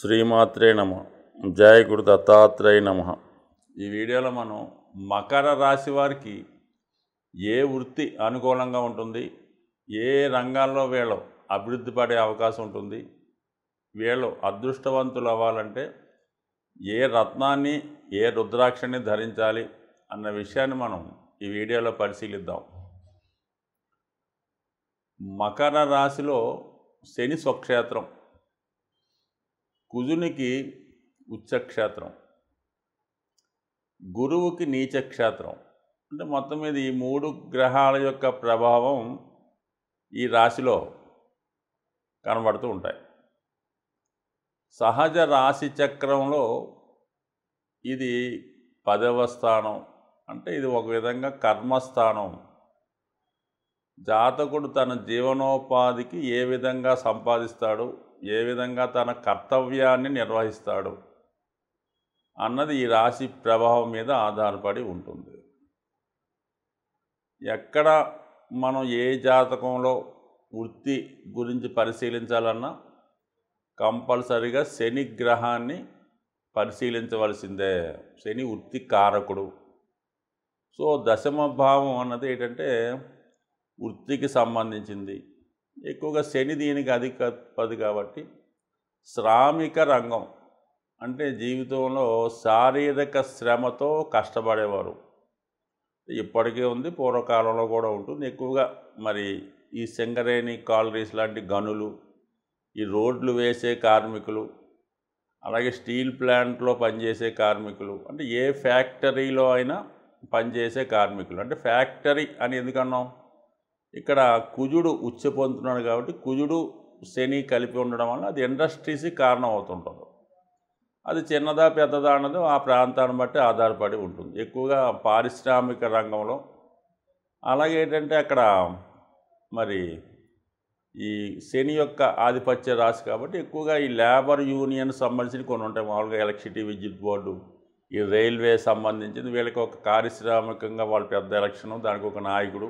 శ్రీమాత్రే నమ జయ గురు దత్తాత్రేయ నమ ఈ వీడియోలో మనం మకర రాశి వారికి ఏ వృత్తి అనుకూలంగా ఉంటుంది ఏ రంగాల్లో వీళ్ళు అభివృద్ధి పడే అవకాశం ఉంటుంది వీళ్ళు అదృష్టవంతులు అవ్వాలంటే ఏ రత్నాన్ని ఏ రుద్రాక్షని ధరించాలి అన్న విషయాన్ని మనం ఈ వీడియోలో పరిశీలిద్దాం మకర రాశిలో శని స్వక్షేత్రం కుజునికి ఉచ్చక్షేత్రం గురువుకి నీచక్షేత్రం అంటే మొత్తం మీద ఈ మూడు గ్రహాల యొక్క ప్రభావం ఈ రాశిలో కనబడుతూ ఉంటాయి సహజ రాశి చక్రంలో ఇది పదవ స్థానం అంటే ఇది ఒక విధంగా కర్మస్థానం జాతకుడు తన జీవనోపాధికి ఏ విధంగా సంపాదిస్తాడు ఏ విధంగా తన కర్తవ్యాన్ని నిర్వహిస్తాడు అన్నది ఈ రాశి ప్రభావం మీద ఆధారపడి ఉంటుంది ఎక్కడ మనం ఏ జాతకంలో వృత్తి గురించి పరిశీలించాలన్నా కంపల్సరిగా శని గ్రహాన్ని పరిశీలించవలసిందే శని వృత్తి కారకుడు సో దశమ భావం అన్నది ఏంటంటే వృత్తికి సంబంధించింది ఎక్కువగా శని దీనికి అధిక పది కాబట్టి శ్రామిక రంగం అంటే జీవితంలో శారీరక శ్రమతో కష్టపడేవారు ఇప్పటికే ఉంది పూర్వకాలంలో కూడా ఉంటుంది ఎక్కువగా మరి ఈ సింగరేణి కాలరీస్ లాంటి గనులు ఈ రోడ్లు వేసే కార్మికులు అలాగే స్టీల్ ప్లాంట్లో పనిచేసే కార్మికులు అంటే ఏ ఫ్యాక్టరీలో అయినా పనిచేసే కార్మికులు అంటే ఫ్యాక్టరీ అని ఎందుకన్నాం ఇక్కడ కుజుడు ఉచ్చ పొందుతున్నాడు కాబట్టి కుజుడు శని కలిపి ఉండడం వల్ల అది ఇండస్ట్రీస్కి కారణం అవుతుంటుంది అది చిన్నదా పెద్దదా అన్నది ఆ ప్రాంతాన్ని బట్టి ఆధారపడి ఉంటుంది ఎక్కువగా పారిశ్రామిక రంగంలో అలాగే ఏంటంటే అక్కడ మరి ఈ శని యొక్క ఆధిపత్య రాశి కాబట్టి ఎక్కువగా ఈ లేబర్ యూనియన్ సంబంధించిన కొన్ని ఉంటాయి మామూలుగా ఎలక్ట్రిసిటీ విద్యుత్ బోర్డు ఈ రైల్వే సంబంధించింది వీళ్ళకి ఒక పారిశ్రామికంగా వాళ్ళు పెద్ద ఎలక్షన్ దానికి ఒక నాయకుడు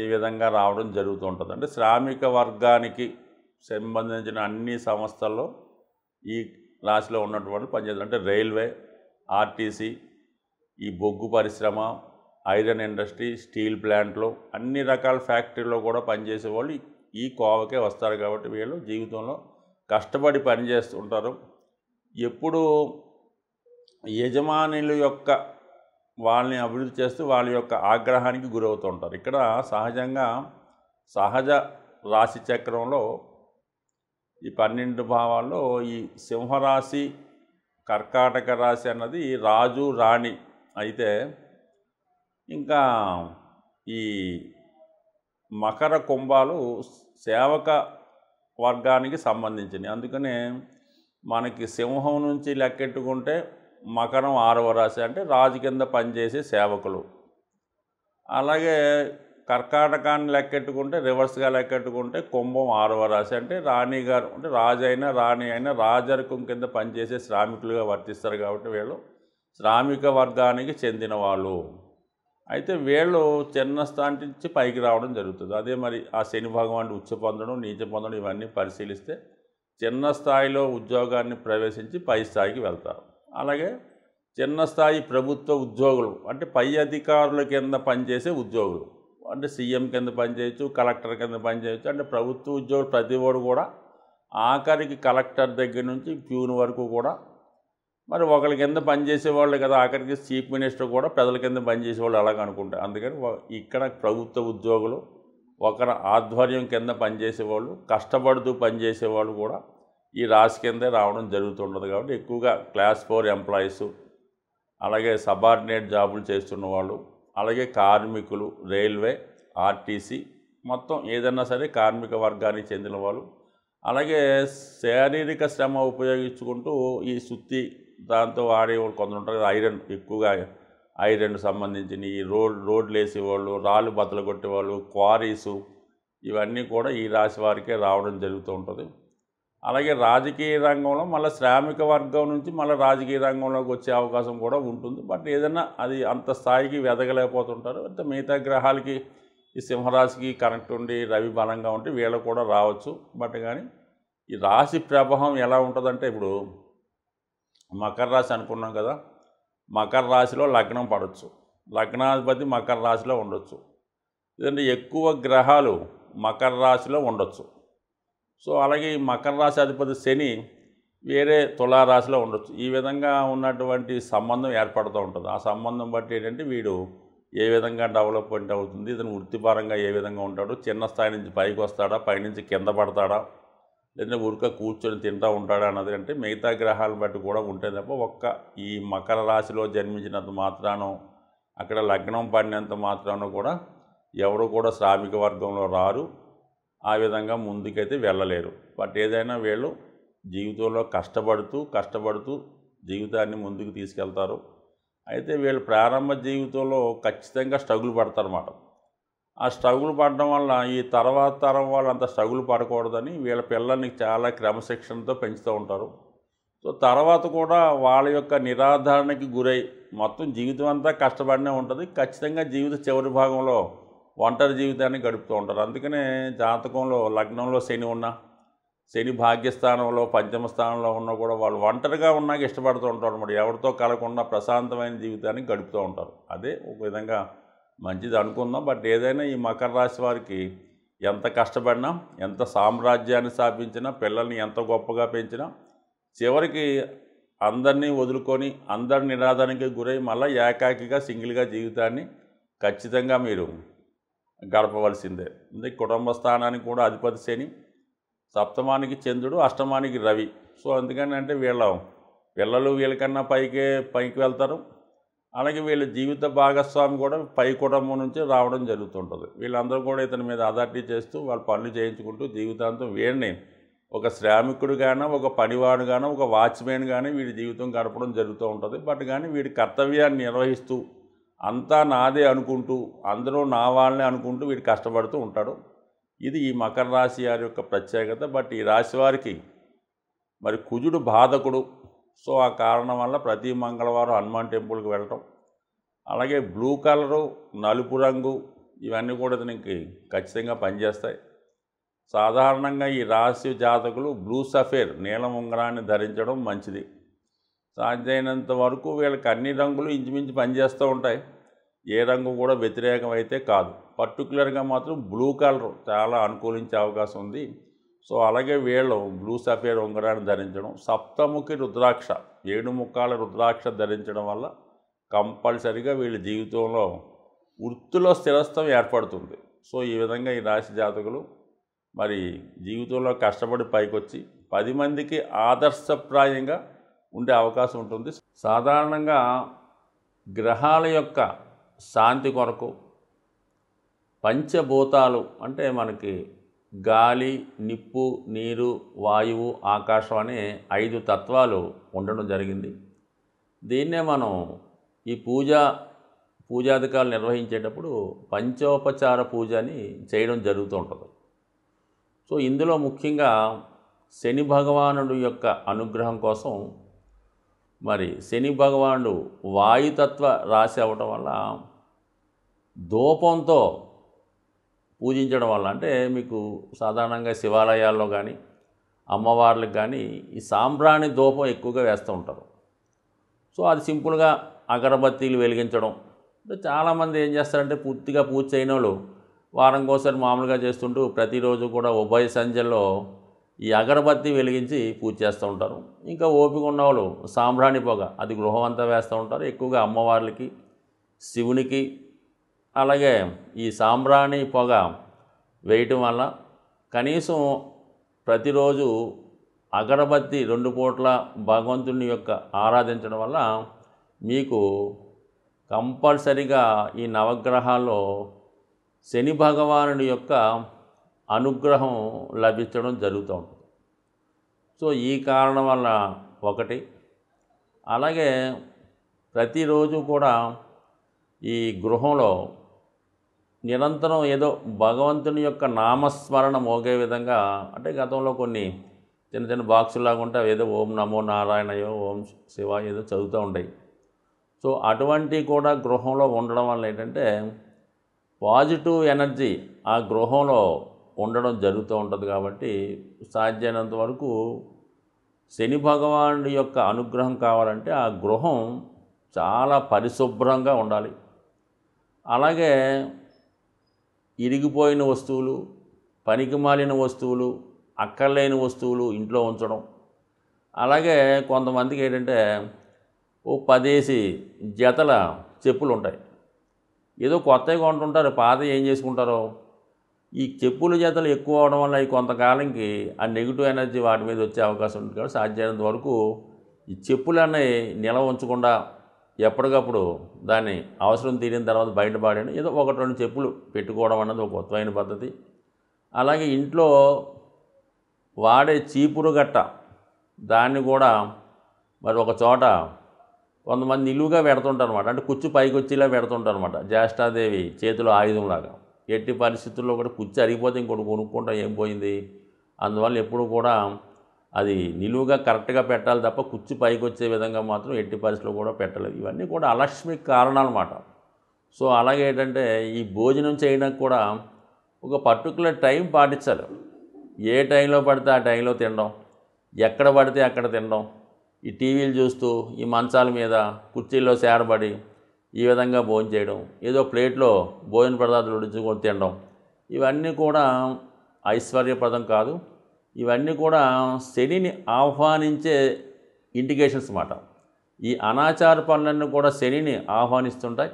ఈ విధంగా రావడం జరుగుతుంటుంది అంటే శ్రామిక వర్గానికి సంబంధించిన అన్ని సంస్థల్లో ఈ రాశిలో ఉన్నటువంటి పనిచేస్తుంది అంటే రైల్వే ఆర్టీసీ ఈ బొగ్గు పరిశ్రమ ఐరన్ ఇండస్ట్రీ స్టీల్ ప్లాంట్లు అన్ని రకాల ఫ్యాక్టరీలో కూడా పనిచేసే వాళ్ళు ఈ కోవకే వస్తారు కాబట్టి వీళ్ళు జీవితంలో కష్టపడి పనిచేస్తుంటారు ఎప్పుడు యజమానుల యొక్క వాళ్ళని అభివృద్ధి చేస్తూ వాళ్ళ యొక్క ఆగ్రహానికి గురవుతూ ఉంటారు ఇక్కడ సహజంగా సహజ రాశి చక్రంలో ఈ పన్నెండు భావాల్లో ఈ సింహరాశి కర్కాటక రాశి అన్నది రాజు రాణి అయితే ఇంకా ఈ మకర కుంభాలు సేవక వర్గానికి సంబంధించినవి అందుకనే మనకి సింహం నుంచి లెక్కెట్టుకుంటే మకరం ఆరవ రాశి అంటే రాజు కింద పనిచేసే సేవకులు అలాగే కర్కాటకాన్ని లెక్కెట్టుకుంటే రివర్స్గా లెక్కెట్టుకుంటే కుంభం ఆరవ రాశి అంటే రాణిగారు అంటే రాజు అయినా రాణి అయినా రాజరికం కింద పనిచేసే శ్రామికులుగా వర్తిస్తారు కాబట్టి వీళ్ళు శ్రామిక వర్గానికి చెందిన వాళ్ళు అయితే వీళ్ళు చిన్న నుంచి పైకి రావడం జరుగుతుంది అదే మరి ఆ శని భగవాన్ ఉచ్చ పొందడం నీచ పొందడం ఇవన్నీ పరిశీలిస్తే చిన్న స్థాయిలో ఉద్యోగాన్ని ప్రవేశించి పై స్థాయికి వెళ్తారు అలాగే చిన్న స్థాయి ప్రభుత్వ ఉద్యోగులు అంటే పై అధికారుల కింద పనిచేసే ఉద్యోగులు అంటే సీఎం కింద పనిచేయచ్చు కలెక్టర్ కింద పనిచేయచ్చు అంటే ప్రభుత్వ ఉద్యోగులు ప్రతి ఒడు కూడా ఆఖరికి కలెక్టర్ దగ్గర నుంచి ప్యూన్ వరకు కూడా మరి ఒకరి కింద వాళ్ళు కదా ఆఖరికి చీఫ్ మినిస్టర్ కూడా ప్రజల కింద పనిచేసేవాళ్ళు అలాగ అనుకుంటారు అందుకని ఇక్కడ ప్రభుత్వ ఉద్యోగులు ఒకరి ఆధ్వర్యం కింద పనిచేసేవాళ్ళు కష్టపడుతూ పనిచేసేవాళ్ళు కూడా ఈ రాశి కిందే రావడం జరుగుతుండదు కాబట్టి ఎక్కువగా క్లాస్ ఫోర్ ఎంప్లాయీస్ అలాగే సబార్డినేట్ జాబులు చేస్తున్న వాళ్ళు అలాగే కార్మికులు రైల్వే ఆర్టీసీ మొత్తం ఏదన్నా సరే కార్మిక వర్గానికి చెందిన వాళ్ళు అలాగే శారీరక శ్రమ ఉపయోగించుకుంటూ ఈ సుత్తి దాంతో వాడే కొందరు ఉంటారు ఐరన్ ఎక్కువగా ఐరన్ సంబంధించిన ఈ రోడ్ రోడ్లు వేసేవాళ్ళు రాళ్ళు బద్దలు కొట్టేవాళ్ళు క్వారీసు ఇవన్నీ కూడా ఈ రాశి వారికే రావడం జరుగుతూ ఉంటుంది అలాగే రాజకీయ రంగంలో మళ్ళీ శ్రామిక వర్గం నుంచి మళ్ళీ రాజకీయ రంగంలోకి వచ్చే అవకాశం కూడా ఉంటుంది బట్ ఏదైనా అది అంత స్థాయికి వెదగలేకపోతుంటారు అంటే మిగతా గ్రహాలకి ఈ సింహరాశికి కనెక్ట్ ఉండి రవి బలంగా ఉంటే వీళ్ళకు కూడా రావచ్చు బట్ కానీ ఈ రాశి ప్రభావం ఎలా ఉంటుందంటే ఇప్పుడు మకర రాశి అనుకున్నాం కదా మకర రాశిలో లగ్నం పడవచ్చు లగ్నాధిపతి మకర రాశిలో ఉండొచ్చు ఎందుకంటే ఎక్కువ గ్రహాలు మకర రాశిలో ఉండొచ్చు సో అలాగే ఈ మకర రాశి అధిపతి శని వేరే తులారాశిలో ఉండొచ్చు ఈ విధంగా ఉన్నటువంటి సంబంధం ఏర్పడుతూ ఉంటుంది ఆ సంబంధం బట్టి ఏంటంటే వీడు ఏ విధంగా డెవలప్మెంట్ అవుతుంది ఇతను వృత్తిపరంగా ఏ విధంగా ఉంటాడు చిన్న స్థాయి నుంచి పైకి వస్తాడా పైనుంచి కింద పడతాడా లేదంటే ఉరిక కూర్చొని తింటూ ఉంటాడా అన్నది అంటే మిగతా గ్రహాలను బట్టి కూడా ఉంటే తప్ప ఒక్క ఈ మకర రాశిలో జన్మించినంత మాత్రానో అక్కడ లగ్నం పడినంత మాత్రానో కూడా ఎవరు కూడా శ్రామిక వర్గంలో రారు ఆ విధంగా ముందుకైతే వెళ్ళలేరు బట్ ఏదైనా వీళ్ళు జీవితంలో కష్టపడుతూ కష్టపడుతూ జీవితాన్ని ముందుకు తీసుకెళ్తారు అయితే వీళ్ళు ప్రారంభ జీవితంలో ఖచ్చితంగా స్ట్రగుల్ పడతారన్నమాట ఆ స్ట్రగుల్ పడడం వల్ల ఈ తర్వాత తరం వాళ్ళు అంత స్ట్రగుల్ పడకూడదని వీళ్ళ పిల్లల్ని చాలా క్రమశిక్షణతో పెంచుతూ ఉంటారు సో తర్వాత కూడా వాళ్ళ యొక్క నిరాధారణకి గురై మొత్తం జీవితం అంతా కష్టపడినే ఉంటుంది ఖచ్చితంగా జీవిత చివరి భాగంలో ఒంటరి జీవితాన్ని గడుపుతూ ఉంటారు అందుకనే జాతకంలో లగ్నంలో శని ఉన్నా శని భాగ్యస్థానంలో పంచమ స్థానంలో ఉన్నా కూడా వాళ్ళు ఒంటరిగా ఉన్నాక ఇష్టపడుతూ ఉంటారు అనమాట ఎవరితో కలగకుండా ప్రశాంతమైన జీవితాన్ని గడుపుతూ ఉంటారు అదే ఒక విధంగా మంచిది అనుకుందాం బట్ ఏదైనా ఈ మకర రాశి వారికి ఎంత కష్టపడినా ఎంత సామ్రాజ్యాన్ని స్థాపించినా పిల్లల్ని ఎంత గొప్పగా పెంచినా చివరికి అందరినీ వదులుకొని అందరి నినాదానికి గురై మళ్ళీ ఏకాకిగా సింగిల్గా జీవితాన్ని ఖచ్చితంగా మీరు గడపవలసిందే ఇది కుటుంబ స్థానానికి కూడా అధిపతి శని సప్తమానికి చంద్రుడు అష్టమానికి రవి సో అందుకని అంటే వీళ్ళ పిల్లలు వీళ్ళకన్నా పైకే పైకి వెళ్తారు అలాగే వీళ్ళ జీవిత భాగస్వామి కూడా పై కుటుంబం నుంచి రావడం జరుగుతుంటుంది వీళ్ళందరూ కూడా ఇతని మీద అథారిటీ చేస్తూ వాళ్ళు పనులు చేయించుకుంటూ జీవితాంతం వీడిని ఒక శ్రామికుడు కానీ ఒక పనివాడు కానీ ఒక వాచ్మెన్ కానీ వీడి జీవితం గడపడం జరుగుతూ ఉంటుంది బట్ కానీ వీడి కర్తవ్యాన్ని నిర్వహిస్తూ అంతా నాదే అనుకుంటూ అందరూ నా వాళ్ళనే అనుకుంటూ వీడు కష్టపడుతూ ఉంటాడు ఇది ఈ మకర రాశి వారి యొక్క ప్రత్యేకత బట్ ఈ రాశి వారికి మరి కుజుడు బాధకుడు సో ఆ కారణం వల్ల ప్రతి మంగళవారం హనుమాన్ టెంపుల్కి వెళ్ళటం అలాగే బ్లూ కలరు నలుపు రంగు ఇవన్నీ కూడా దీనికి ఖచ్చితంగా పనిచేస్తాయి సాధారణంగా ఈ రాశి జాతకులు బ్లూ సఫేర్ నీలం ఉంగరాన్ని ధరించడం మంచిది సాధ్యమైనంత వరకు వీళ్ళకి అన్ని రంగులు ఇంచుమించు పనిచేస్తూ ఉంటాయి ఏ రంగు కూడా వ్యతిరేకం అయితే కాదు పర్టికులర్గా మాత్రం బ్లూ కలర్ చాలా అనుకూలించే అవకాశం ఉంది సో అలాగే వీళ్ళు బ్లూ సఫేర్ ఉంగరాన్ని ధరించడం సప్తముఖి రుద్రాక్ష ఏడు ముఖాల రుద్రాక్ష ధరించడం వల్ల కంపల్సరిగా వీళ్ళ జీవితంలో వృత్తిలో స్థిరత్వం ఏర్పడుతుంది సో ఈ విధంగా ఈ రాశి జాతకులు మరి జీవితంలో కష్టపడి పైకొచ్చి పది మందికి ఆదర్శప్రాయంగా ఉండే అవకాశం ఉంటుంది సాధారణంగా గ్రహాల యొక్క శాంతి కొరకు పంచభూతాలు అంటే మనకి గాలి నిప్పు నీరు వాయువు ఆకాశం అనే ఐదు తత్వాలు ఉండడం జరిగింది దీన్నే మనం ఈ పూజ పూజాధికారులు నిర్వహించేటప్పుడు పంచోపచార పూజ అని చేయడం జరుగుతూ ఉంటుంది సో ఇందులో ముఖ్యంగా శని భగవానుడు యొక్క అనుగ్రహం కోసం మరి శని భగవానుడు వాయుతత్వ రాశి అవ్వటం వల్ల దూపంతో పూజించడం వల్ల అంటే మీకు సాధారణంగా శివాలయాల్లో కానీ అమ్మవార్లకు కానీ ఈ సాంబ్రాణి దూపం ఎక్కువగా వేస్తూ ఉంటారు సో అది సింపుల్గా అగరబత్తీలు వెలిగించడం చాలామంది ఏం చేస్తారంటే పూర్తిగా పూజ చేయని వాళ్ళు వారం మామూలుగా చేస్తుంటూ ప్రతిరోజు కూడా ఉభయ సంధ్యలో ఈ అగరబత్తి వెలిగించి పూజ చేస్తూ ఉంటారు ఇంకా ఓపిక ఉన్న వాళ్ళు సాంబ్రాణి పొగ అది గృహం అంతా వేస్తూ ఉంటారు ఎక్కువగా అమ్మవార్లకి శివునికి అలాగే ఈ సాంబ్రాణి పొగ వేయటం వల్ల కనీసం ప్రతిరోజు అగరబత్తి రెండు పూట్ల భగవంతుని యొక్క ఆరాధించడం వల్ల మీకు కంపల్సరిగా ఈ నవగ్రహాల్లో శని భగవానుడి యొక్క అనుగ్రహం లభించడం జరుగుతూ ఉంటుంది సో ఈ కారణం వల్ల ఒకటి అలాగే ప్రతిరోజు కూడా ఈ గృహంలో నిరంతరం ఏదో భగవంతుని యొక్క నామస్మరణ మోగే విధంగా అంటే గతంలో కొన్ని చిన్న చిన్న బాక్సులాగా ఉంటే ఏదో ఓం నమో నారాయణయో ఓం శివ ఏదో చదువుతూ ఉంటాయి సో అటువంటివి కూడా గృహంలో ఉండడం వల్ల ఏంటంటే పాజిటివ్ ఎనర్జీ ఆ గృహంలో ఉండడం జరుగుతూ ఉంటుంది కాబట్టి సాధ్యమైనంత వరకు శని భగవానుడి యొక్క అనుగ్రహం కావాలంటే ఆ గృహం చాలా పరిశుభ్రంగా ఉండాలి అలాగే ఇరిగిపోయిన వస్తువులు పనికి మాలిన వస్తువులు అక్కర్లేని వస్తువులు ఇంట్లో ఉంచడం అలాగే కొంతమందికి ఏంటంటే ఓ పదేసి జతల చెప్పులు ఉంటాయి ఏదో కొత్తగా కొంటుంటారు పాత ఏం చేసుకుంటారో ఈ చెప్పుల జాతలు ఎక్కువ అవడం వల్ల ఈ కొంతకాలంకి ఆ నెగిటివ్ ఎనర్జీ వాటి మీద వచ్చే అవకాశం ఉంటుంది కాబట్టి సాధ్యమైనంత వరకు ఈ చెప్పులు అనేవి నిలవ ఉంచకుండా ఎప్పటికప్పుడు దాన్ని అవసరం తీరిన తర్వాత బయటపడాను ఏదో ఒకటి రెండు చెప్పులు పెట్టుకోవడం అన్నది ఒక కొత్తమైన పద్ధతి అలాగే ఇంట్లో వాడే చీపురు గట్ట దాన్ని కూడా మరి ఒక చోట కొంతమంది నిలువుగా పెడుతుంటారు అనమాట అంటే కుచ్చు పైకి వచ్చేలా పెడుతుంటారు అనమాట జ్యేష్ఠాదేవి చేతిలో ఆయుధంలాగా ఎట్టి పరిస్థితుల్లో కూడా కుచ్చి అరిగిపోతే ఇంకోటి కొనుక్కుంటాం ఏం పోయింది అందువల్ల ఎప్పుడు కూడా అది నిలువుగా కరెక్ట్గా పెట్టాలి తప్ప కుచ్చి పైకి వచ్చే విధంగా మాత్రం ఎట్టి పరిస్థితుల్లో కూడా పెట్టలేదు ఇవన్నీ కూడా అలక్ష్మి కారణాలన్నమాట సో అలాగే ఏంటంటే ఈ భోజనం చేయడానికి కూడా ఒక పర్టికులర్ టైం పాటించాలి ఏ టైంలో పడితే ఆ టైంలో తినడం ఎక్కడ పడితే అక్కడ తినడం ఈ టీవీలు చూస్తూ ఈ మంచాల మీద కుర్చీల్లో సేడబడి ఈ విధంగా భోజనం చేయడం ఏదో ప్లేట్లో భోజన పదార్థాలు ఉడించుకొని తినడం ఇవన్నీ కూడా ఐశ్వర్యప్రదం కాదు ఇవన్నీ కూడా శనిని ఆహ్వానించే ఇండికేషన్స్ అన్నమాట ఈ అనాచార పనులన్నీ కూడా శనిని ఆహ్వానిస్తుంటాయి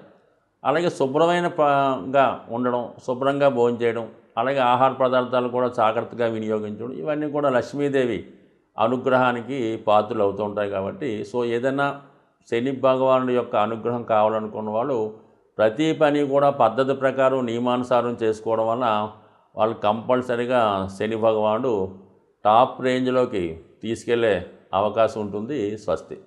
అలాగే శుభ్రమైన పగా ఉండడం శుభ్రంగా భోజనం చేయడం అలాగే ఆహార పదార్థాలు కూడా జాగ్రత్తగా వినియోగించడం ఇవన్నీ కూడా లక్ష్మీదేవి అనుగ్రహానికి పాత్రలు అవుతూ ఉంటాయి కాబట్టి సో ఏదైనా శని భగవానుడి యొక్క అనుగ్రహం కావాలనుకున్న వాళ్ళు ప్రతి పని కూడా పద్ధతి ప్రకారం నియమానుసారం చేసుకోవడం వల్ల వాళ్ళు కంపల్సరిగా శని భగవానుడు టాప్ రేంజ్లోకి తీసుకెళ్లే అవకాశం ఉంటుంది స్వస్తి